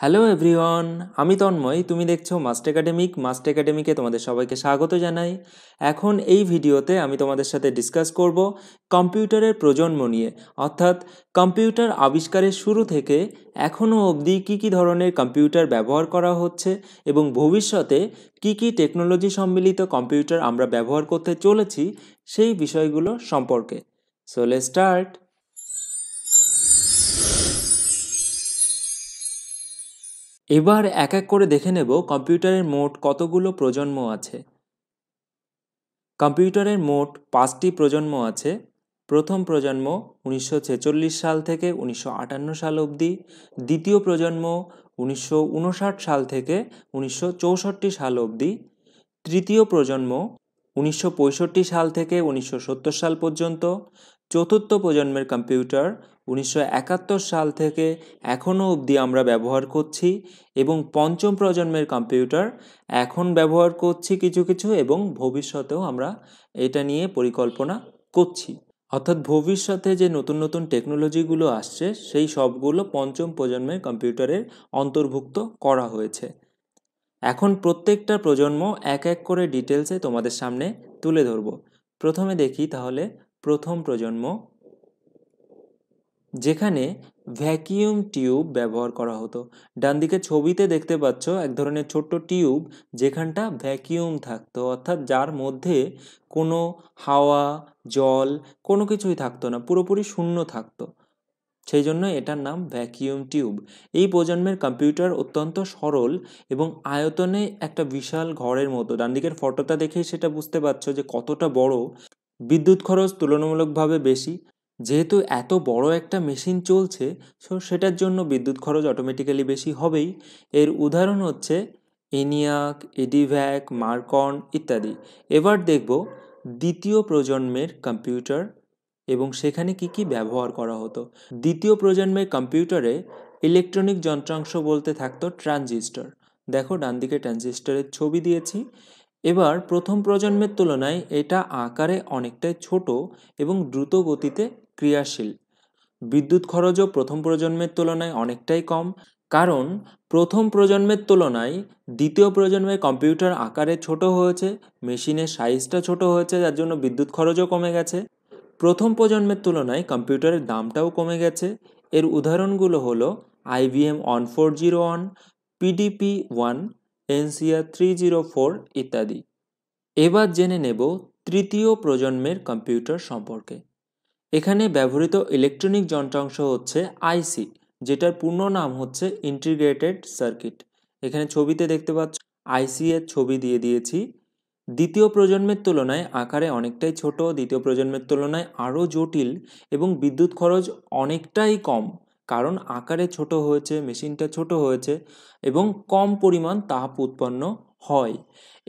hello everyone আমি তন্ময় তুমি দেখছো মাস্ট একাডেমিক মাস্ট একাডেমিকে তোমাদের সবাইকে স্বাগত জানাই এখন এই ভিডিওতে আমি তোমাদের সাথে ডিসকাস করব কম্পিউটারের প্রজন্ম নিয়ে অর্থাৎ কম্পিউটার আবিষ্কারের শুরু থেকে এখনও অবধি কী কী ধরনের কম্পিউটার ব্যবহার করা হচ্ছে এবং ভবিষ্যতে কী কী টেকনোলজি সম্মিলিত কম্পিউটার আমরা ব্যবহার করতে চলেছি সেই বিষয়গুলো সম্পর্কে সো লে স্টার্ট এবার এক এক করে দেখে নেব কম্পিউটারের মোট কতগুলো প্রজন্ম আছে কম্পিউটারের মোট পাঁচটি প্রজন্ম আছে প্রথম প্রজন্ম উনিশশো সাল থেকে উনিশশো সাল অবধি দ্বিতীয় প্রজন্ম উনিশশো সাল থেকে উনিশশো সাল অবধি তৃতীয় প্রজন্ম উনিশশো সাল থেকে উনিশশো সাল পর্যন্ত চতুর্থ প্রজন্মের কম্পিউটার উনিশশো একাত্তর সাল থেকে এখনও অবধি আমরা ব্যবহার করছি এবং পঞ্চম প্রজন্মের কম্পিউটার এখন ব্যবহার করছি কিছু কিছু এবং ভবিষ্যতেও আমরা এটা নিয়ে পরিকল্পনা করছি অর্থাৎ ভবিষ্যতে যে নতুন নতুন টেকনোলজিগুলো আসছে সেই সবগুলো পঞ্চম প্রজন্মের কম্পিউটারের অন্তর্ভুক্ত করা হয়েছে এখন প্রত্যেকটা প্রজন্ম এক এক করে ডিটেলসে তোমাদের সামনে তুলে ধরব প্রথমে দেখি তাহলে প্রথম প্রজন্ম যেখানে ভ্যাকিউম টিউব ব্যবহার করা হতো ডান দিকে ছবিতে দেখতে পাচ্ছ এক ধরনের ছোট্ট টিউব যেখানটা ভ্যাকিউম থাকতো অর্থাৎ যার মধ্যে কোনো হাওয়া জল কোনো কিছুই থাকতো না পুরোপুরি শূন্য থাকতো সেই জন্য এটার নাম ভ্যাকিউম টিউব এই প্রজন্মের কম্পিউটার অত্যন্ত সরল এবং আয়তনে একটা বিশাল ঘরের মতো ডান দিকের ফটোটা দেখেই সেটা বুঝতে পারছো যে কতটা বড় বিদ্যুৎ খরচ তুলনামূলকভাবে বেশি যেহেতু এত বড় একটা মেশিন চলছে সো সেটার জন্য বিদ্যুৎ খরচ অটোমেটিক্যালি বেশি হবেই এর উদাহরণ হচ্ছে এনিয়াক এডিভ্যাক মার্কন ইত্যাদি এবার দেখব দ্বিতীয় প্রজন্মের কম্পিউটার এবং সেখানে কি কি ব্যবহার করা হতো দ্বিতীয় প্রজন্মের কম্পিউটারে ইলেকট্রনিক যন্ত্রাংশ বলতে থাকতো ট্রানজিস্টর দেখো ডান দিকে ট্রানজিস্টারের ছবি দিয়েছি এবার প্রথম প্রজন্মের তুলনায় এটা আকারে অনেকটাই ছোট এবং দ্রুত গতিতে ক্রিয়াশীল বিদ্যুৎ খরচও প্রথম প্রজন্মের তুলনায় অনেকটাই কম কারণ প্রথম প্রজন্মের তুলনায় দ্বিতীয় প্রজন্মের কম্পিউটার আকারে ছোট হয়েছে মেশিনের সাইজটা ছোট হয়েছে যার জন্য বিদ্যুৎ খরচও কমে গেছে প্রথম প্রজন্মের তুলনায় কম্পিউটারের দামটাও কমে গেছে এর উদাহরণগুলো হলো IBM one four zero one PDP one NCR three zero four ইত্যাদি এবার জেনে নেব তৃতীয় প্রজন্মের কম্পিউটার সম্পর্কে এখানে ব্যবহৃত ইলেকট্রনিক যন্ত্রাংশ হচ্ছে আইসি যেটার পূর্ণ নাম হচ্ছে ইন্টিগ্রেটেড সার্কিট এখানে ছবিতে দেখতে পাচ্ছ আইসি এর ছবি দিয়ে দিয়েছি দ্বিতীয় প্রজন্মের তুলনায় আকারে অনেকটাই ছোট দ্বিতীয় প্রজন্মের তুলনায় আরও জটিল এবং বিদ্যুৎ খরচ অনেকটাই কম কারণ আকারে ছোট হয়েছে মেশিনটা ছোট হয়েছে এবং কম পরিমাণ তাপ উৎপন্ন হয়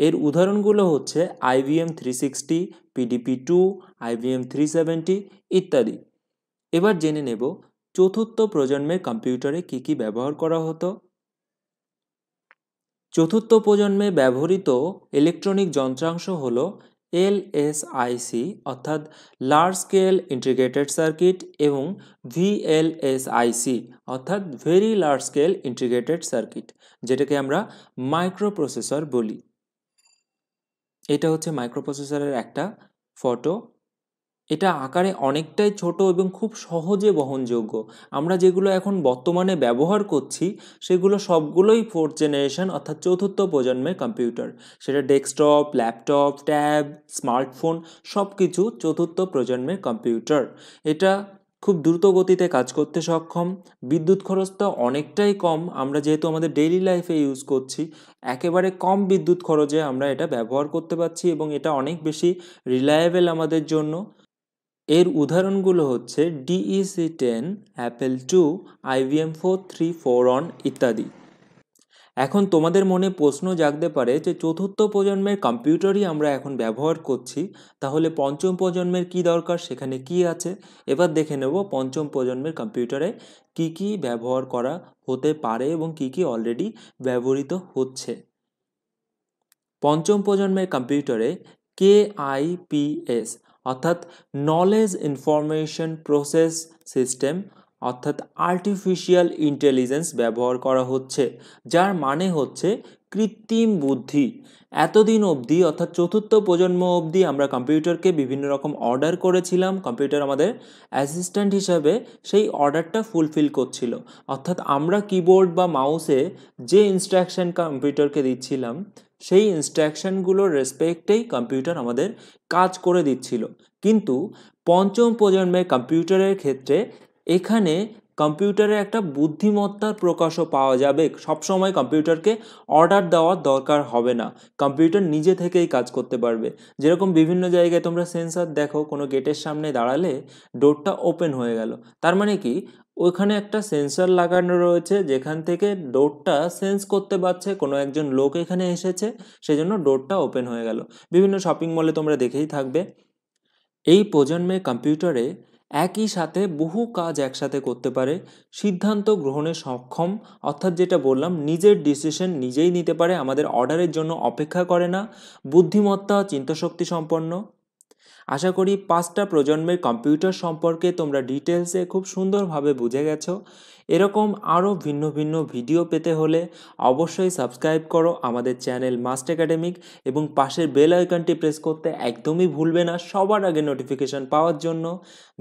এর উদাহরণগুলো হচ্ছে IBM three sixty PDP two IBM three seventy ইত্যাদি এবার জেনে নেব চতুর্থ প্রজন্মের কম্পিউটারে কি কি ব্যবহার করা হতো চতুর্থ প্রজন্মে ব্যবহৃত ইলেকট্রনিক যন্ত্রাংশ হলো এলএসআইসি অর্থাৎ লার্জ স্কেল ইন্টিগ্রেটেড সার্কিট এবং ভিএলএসআইসি অর্থাৎ very large scale integrated circuit যেটাকে আমরা মাইক্রোপ্রসেসর বলি এটা হচ্ছে মাইক্রোপ্রসেসরের একটা ফটো এটা আকারে অনেকটাই ছোট এবং খুব সহজে বহনযোগ্য আমরা যেগুলো এখন বর্তমানে ব্যবহার করছি সেগুলো সবগুলোই ফোর্থ জেনারেশন অর্থাৎ চতুর্থ প্রজন্মের কম্পিউটার সেটা ডেস্কটপ ল্যাপটপ ট্যাব স্মার্টফোন সব কিছু চতুর্থ প্রজন্মের কম্পিউটার এটা খুব দ্রুত গতিতে কাজ করতে সক্ষম বিদ্যুৎ খরচটা অনেকটাই কম আমরা যেহেতু আমাদের ডেইলি লাইফে ইউজ করছি একেবারে কম বিদ্যুৎ খরচে আমরা এটা ব্যবহার করতে পারছি এবং এটা অনেক বেশি রিলায়েবেল আমাদের জন্য এর উদাহরণগুলো হচ্ছে DEC ten Apple two IBM four three four one ইত্যাদি এখন তোমাদের মনে প্রশ্ন জাগতে পারে যে চতুর্থ প্রজন্মের কম্পিউটারই আমরা এখন ব্যবহার করছি তাহলে পঞ্চম প্রজন্মের কি দরকার সেখানে কি আছে এবার দেখে নেব পঞ্চম প্রজন্মের কম্পিউটারে কি কি ব্যবহার করা হতে পারে এবং কি কি অলরেডি ব্যবহৃত হচ্ছে পঞ্চম প্রজন্মের কম্পিউটারে কে আইপিএস অর্থাৎ নলেজ ইনফরমেশন প্রসেস সিস্টেম অর্থাৎ আর্টিফিশিয়াল ইন্টেলিজেন্স ব্যবহার করা হচ্ছে যার মানে হচ্ছে কৃত্রিম বুদ্ধি এতদিন অবধি অর্থাৎ চতুর্থ প্রজন্ম অবধি আমরা কম্পিউটারকে বিভিন্ন রকম অর্ডার করেছিলাম কম্পিউটার আমাদের অ্যাসিস্ট্যান্ট হিসাবে সেই অর্ডারটা ফুলফিল করছিল অর্থাৎ আমরা কিবোর্ড বা মাউসে যে ইনস্ট্রাকশন কম্পিউটারকে দিচ্ছিলাম সেই ইনস্ট্রাকশানগুলোর রেসপেক্টেই কম্পিউটার আমাদের কাজ করে দিচ্ছিল কিন্তু পঞ্চম প্রজন্মের কম্পিউটারের ক্ষেত্রে এখানে কম্পিউটারে একটা বুদ্ধিমত্তার প্রকাশও পাওয়া যাবে সবসময় কম্পিউটারকে অর্ডার দেওয়ার দরকার হবে না কম্পিউটার নিজে থেকেই কাজ করতে পারবে যেরকম বিভিন্ন জায়গায় তোমরা সেন্সার দেখো কোনো গেটের সামনে দাঁড়ালে ডোরটা ওপেন হয়ে গেল তার মানে কি ওইখানে একটা সেন্সার লাগানো রয়েছে যেখান থেকে ডোরটা সেন্স করতে পারছে কোনো একজন লোক এখানে এসেছে সেজন্য ডোরটা ওপেন হয়ে গেল বিভিন্ন শপিং মলে তোমরা দেখেই থাকবে এই প্রজন্মে কম্পিউটারে একই সাথে বহু কাজ একসাথে করতে পারে সিদ্ধান্ত গ্রহণে সক্ষম অর্থাৎ যেটা বললাম নিজের ডিসিশন নিজেই নিতে পারে আমাদের অর্ডারের জন্য অপেক্ষা করে না বুদ্ধিমত্তা চিন্তাশক্তি সম্পন্ন আশা করি পাঁচটা প্রজন্মের কম্পিউটার সম্পর্কে তোমরা ডিটেলসে খুব সুন্দরভাবে বুঝে গেছো এরকম আরও ভিন্ন ভিন্ন ভিডিও পেতে হলে অবশ্যই সাবস্ক্রাইব করো আমাদের চ্যানেল মাস্ট একাডেমিক এবং পাশের বেল আইকনটি প্রেস করতে একদমই ভুলবে না সবার আগে নোটিফিকেশান পাওয়ার জন্য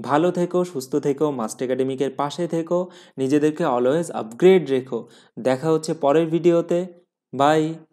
ভালো থেকো সুস্থ থেকো মাস্ট একাডেমিকের পাশে থেকো নিজেদেরকে অলওয়েজ আপগ্রেড রেখো দেখা হচ্ছে পরের ভিডিওতে বাই